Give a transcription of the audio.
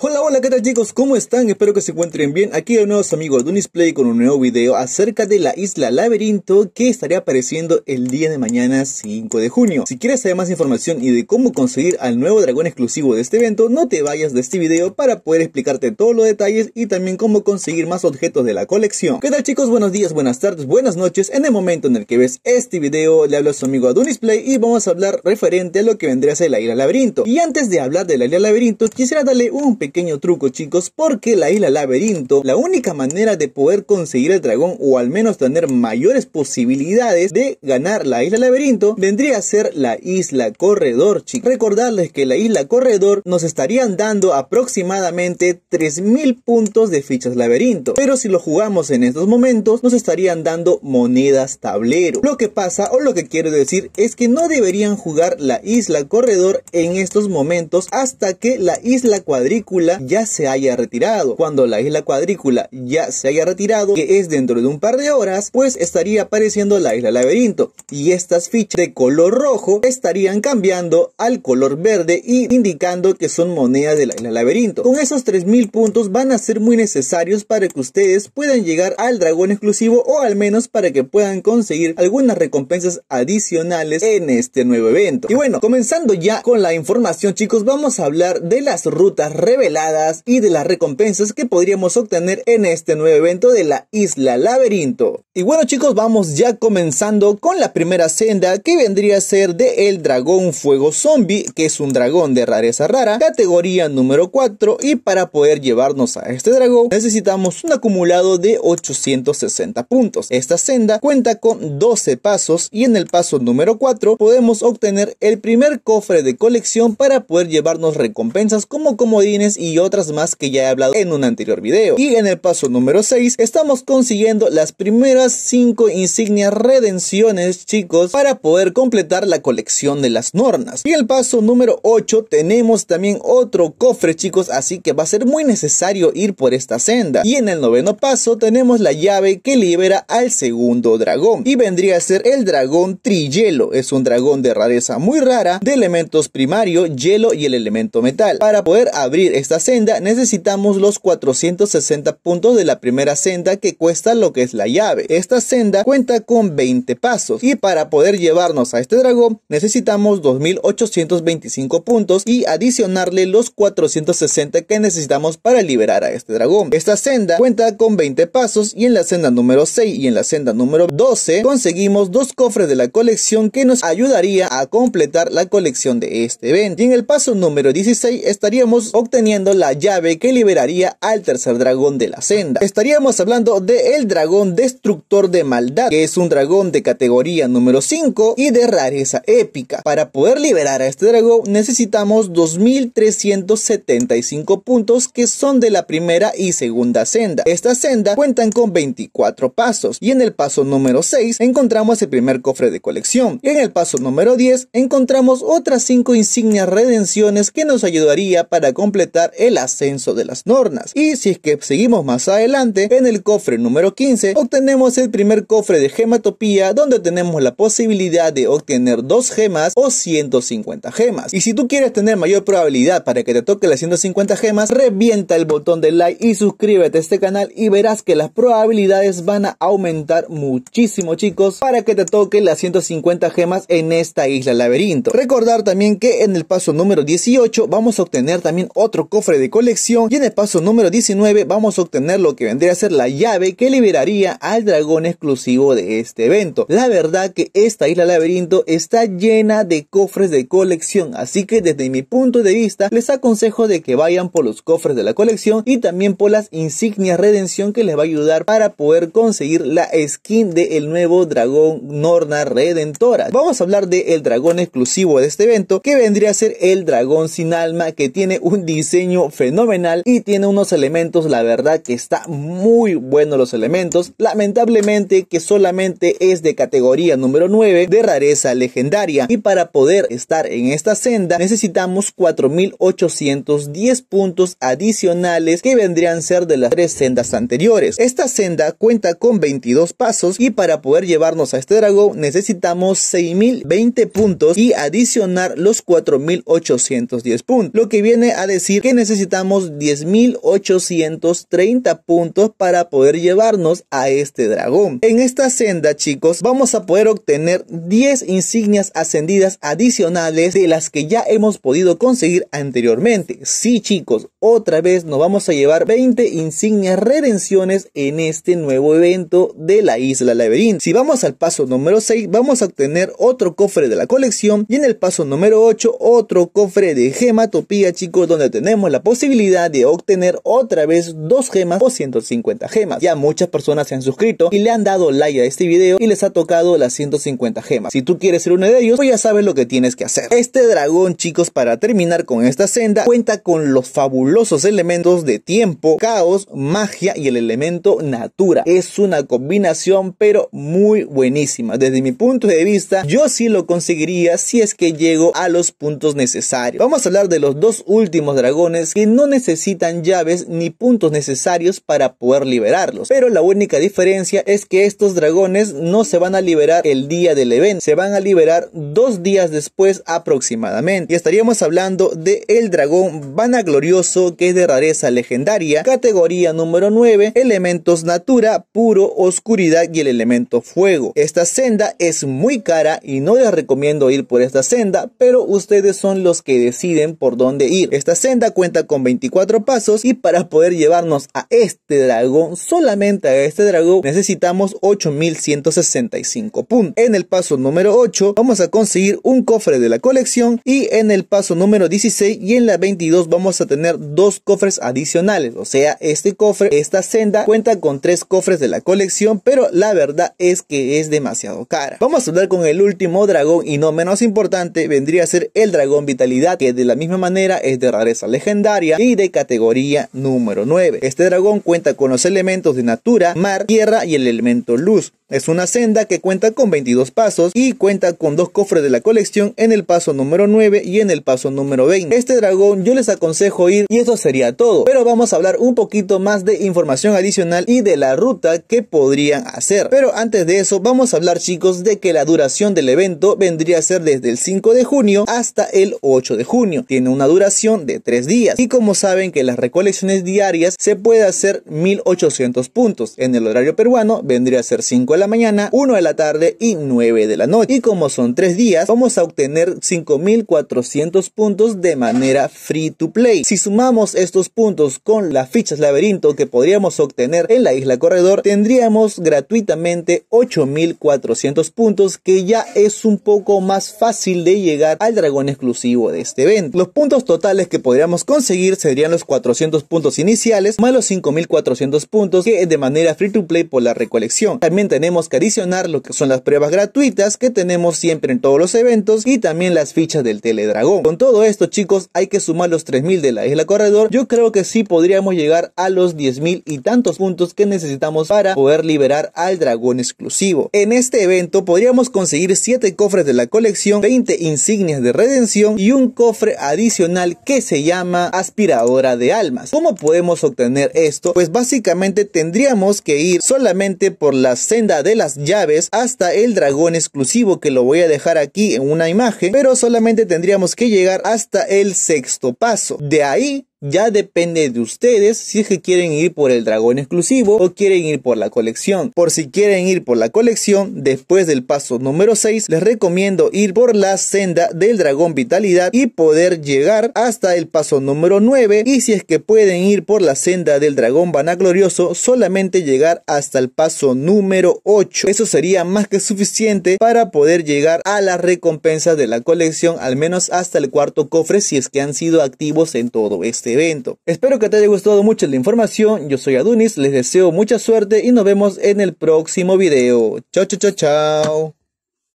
Hola, hola, ¿qué tal chicos? ¿Cómo están? Espero que se encuentren bien. Aquí de nuevos amigos de play con un nuevo video acerca de la isla Laberinto que estaría apareciendo el día de mañana 5 de junio. Si quieres saber más información y de cómo conseguir al nuevo dragón exclusivo de este evento, no te vayas de este video para poder explicarte todos los detalles y también cómo conseguir más objetos de la colección. ¿Qué tal chicos? Buenos días, buenas tardes, buenas noches. En el momento en el que ves este video, le hablo a su amigo play y vamos a hablar referente a lo que vendría a ser la isla Laberinto. Y antes de hablar de la isla Laberinto, quisiera darle un pequeño pequeño truco chicos porque la isla laberinto, la única manera de poder conseguir el dragón o al menos tener mayores posibilidades de ganar la isla laberinto vendría a ser la isla corredor chicos. Recordarles que la isla corredor nos estarían dando aproximadamente 3000 puntos de fichas laberinto, pero si lo jugamos en estos momentos nos estarían dando monedas tablero. Lo que pasa o lo que quiero decir es que no deberían jugar la isla corredor en estos momentos hasta que la isla cuadrícula ya se haya retirado. Cuando la isla cuadrícula ya se haya retirado, que es dentro de un par de horas, pues estaría apareciendo la isla laberinto. Y estas fichas de color rojo estarían cambiando al color verde y indicando que son monedas de la isla laberinto. Con esos 3000 puntos van a ser muy necesarios para que ustedes puedan llegar al dragón exclusivo o al menos para que puedan conseguir algunas recompensas adicionales en este nuevo evento. Y bueno, comenzando ya con la información chicos, vamos a hablar de las rutas rebeldes y de las recompensas que podríamos obtener en este nuevo evento de la Isla Laberinto. Y bueno chicos, vamos ya comenzando con la primera senda que vendría a ser de el dragón fuego zombie, que es un dragón de rareza rara, categoría número 4 y para poder llevarnos a este dragón necesitamos un acumulado de 860 puntos. Esta senda cuenta con 12 pasos y en el paso número 4 podemos obtener el primer cofre de colección para poder llevarnos recompensas como comodines y otras más que ya he hablado en un anterior video. Y en el paso número 6 estamos consiguiendo las primeras 5 insignias redenciones chicos para poder completar la colección de las nornas. Y el paso número 8 tenemos también otro cofre chicos así que va a ser muy necesario ir por esta senda. Y en el noveno paso tenemos la llave que libera al segundo dragón y vendría a ser el dragón trillelo Es un dragón de rareza muy rara de elementos primario, hielo y el elemento metal. Para poder abrir este esta senda necesitamos los 460 puntos de la primera senda que cuesta lo que es la llave. Esta senda cuenta con 20 pasos y para poder llevarnos a este dragón necesitamos 2825 puntos y adicionarle los 460 que necesitamos para liberar a este dragón. Esta senda cuenta con 20 pasos y en la senda número 6 y en la senda número 12 conseguimos dos cofres de la colección que nos ayudaría a completar la colección de este evento. Y en el paso número 16 estaríamos obteniendo la llave que liberaría al tercer dragón de la senda. Estaríamos hablando de el dragón destructor de maldad, que es un dragón de categoría número 5 y de rareza épica. Para poder liberar a este dragón necesitamos 2375 puntos que son de la primera y segunda senda. Esta senda cuentan con 24 pasos y en el paso número 6 encontramos el primer cofre de colección. Y en el paso número 10 encontramos otras 5 insignias redenciones que nos ayudaría para completar el ascenso de las Nornas. Y si es que seguimos más adelante, en el cofre número 15 obtenemos el primer cofre de gematopía donde tenemos la posibilidad de obtener dos gemas o 150 gemas. Y si tú quieres tener mayor probabilidad para que te toque las 150 gemas, revienta el botón de like y suscríbete a este canal y verás que las probabilidades van a aumentar muchísimo chicos para que te toque las 150 gemas en esta isla laberinto. Recordar también que en el paso número 18 vamos a obtener también otro cofre de colección y en el paso número 19 vamos a obtener lo que vendría a ser la llave que liberaría al dragón exclusivo de este evento. La verdad que esta isla laberinto está llena de cofres de colección, así que desde mi punto de vista les aconsejo de que vayan por los cofres de la colección y también por las insignias redención que les va a ayudar para poder conseguir la skin del el nuevo dragón Norna Redentora. Vamos a hablar del el dragón exclusivo de este evento que vendría a ser el dragón sin alma que tiene un diseño fenomenal y tiene unos elementos, la verdad que está muy bueno los elementos. Lamentablemente que solamente es de categoría número 9 de rareza legendaria y para poder estar en esta senda necesitamos 4810 puntos adicionales que vendrían ser de las tres sendas anteriores. Esta senda cuenta con 22 pasos y para poder llevarnos a este dragón necesitamos 6020 puntos y adicionar los 4810 puntos, lo que viene a decir que necesitamos 10.830 puntos para poder llevarnos a este dragón. En esta senda, chicos, vamos a poder obtener 10 insignias ascendidas adicionales de las que ya hemos podido conseguir anteriormente. Sí, chicos, otra vez nos vamos a llevar 20 insignias redenciones en este nuevo evento de la isla Laberinto. Si vamos al paso número 6, vamos a obtener otro cofre de la colección y en el paso número 8 otro cofre de gematopía, chicos, donde tenemos la posibilidad de obtener otra vez Dos gemas o 150 gemas. Ya muchas personas se han suscrito y le han dado like a este video y les ha tocado las 150 gemas. Si tú quieres ser uno de ellos, pues ya sabes lo que tienes que hacer. Este dragón, chicos, para terminar con esta senda, cuenta con los fabulosos elementos de tiempo, caos, magia y el elemento natura. Es una combinación, pero muy buenísima. Desde mi punto de vista, yo sí lo conseguiría si es que llego a los puntos necesarios. Vamos a hablar de los dos últimos dragones que no necesitan llaves ni puntos necesarios para poder liberarlos. Pero la única diferencia es que estos dragones no se van a liberar el día del evento, se van a liberar dos días después aproximadamente. Y estaríamos hablando de el dragón vanaglorioso que es de rareza legendaria, categoría número 9, elementos natura, puro, oscuridad y el elemento fuego. Esta senda es muy cara y no les recomiendo ir por esta senda, pero ustedes son los que deciden por dónde ir. Esta senda cuenta con 24 pasos y para poder llevarnos a este dragón, solamente a este dragón, necesitamos 8165 puntos. En el paso número 8 vamos a conseguir un cofre de la colección y en el paso número 16 y en la 22 vamos a tener dos cofres adicionales, o sea, este cofre, esta senda cuenta con tres cofres de la colección, pero la verdad es que es demasiado cara. Vamos a hablar con el último dragón y no menos importante vendría a ser el dragón vitalidad, que de la misma manera es de rareza lejana legendaria y de categoría número 9. Este dragón cuenta con los elementos de natura, mar, tierra y el elemento luz. Es una senda que cuenta con 22 pasos y cuenta con dos cofres de la colección en el paso número 9 y en el paso número 20. Este dragón yo les aconsejo ir y eso sería todo, pero vamos a hablar un poquito más de información adicional y de la ruta que podrían hacer. Pero antes de eso vamos a hablar chicos de que la duración del evento vendría a ser desde el 5 de junio hasta el 8 de junio. Tiene una duración de 3 días y como saben que las recolecciones diarias se puede hacer 1800 puntos. En el horario peruano vendría a ser 5 la mañana, 1 de la tarde y 9 de la noche. Y como son tres días, vamos a obtener 5400 puntos de manera free to play. Si sumamos estos puntos con las fichas laberinto que podríamos obtener en la isla corredor, tendríamos gratuitamente 8400 puntos que ya es un poco más fácil de llegar al dragón exclusivo de este evento. Los puntos totales que podríamos conseguir serían los 400 puntos iniciales más los 5400 puntos que de manera free to play por la recolección. También tenemos que adicionar lo que son las pruebas gratuitas que tenemos siempre en todos los eventos y también las fichas del Teledragón. Con todo esto chicos hay que sumar los 3000 de la isla corredor. Yo creo que sí podríamos llegar a los 10.000 y tantos puntos que necesitamos para poder liberar al dragón exclusivo. En este evento podríamos conseguir 7 cofres de la colección, 20 insignias de redención y un cofre adicional que se llama aspiradora de almas. ¿Cómo podemos obtener esto? Pues básicamente tendríamos que ir solamente por la senda de las Llaves hasta el dragón exclusivo que lo voy a dejar aquí en una imagen, pero solamente tendríamos que llegar hasta el sexto paso. De ahí ya depende de ustedes si es que quieren ir por el dragón exclusivo o quieren ir por la colección. Por si quieren ir por la colección, después del paso número 6, les recomiendo ir por la senda del dragón vitalidad y poder llegar hasta el paso número 9. Y si es que pueden ir por la senda del dragón vanaglorioso, solamente llegar hasta el paso número 8. Eso sería más que suficiente para poder llegar a las recompensas de la colección, al menos hasta el cuarto cofre si es que han sido activos en todo este este evento. Espero que te haya gustado mucho la información, yo soy Adunis, les deseo mucha suerte y nos vemos en el próximo video. Chao, chao, chao, chao.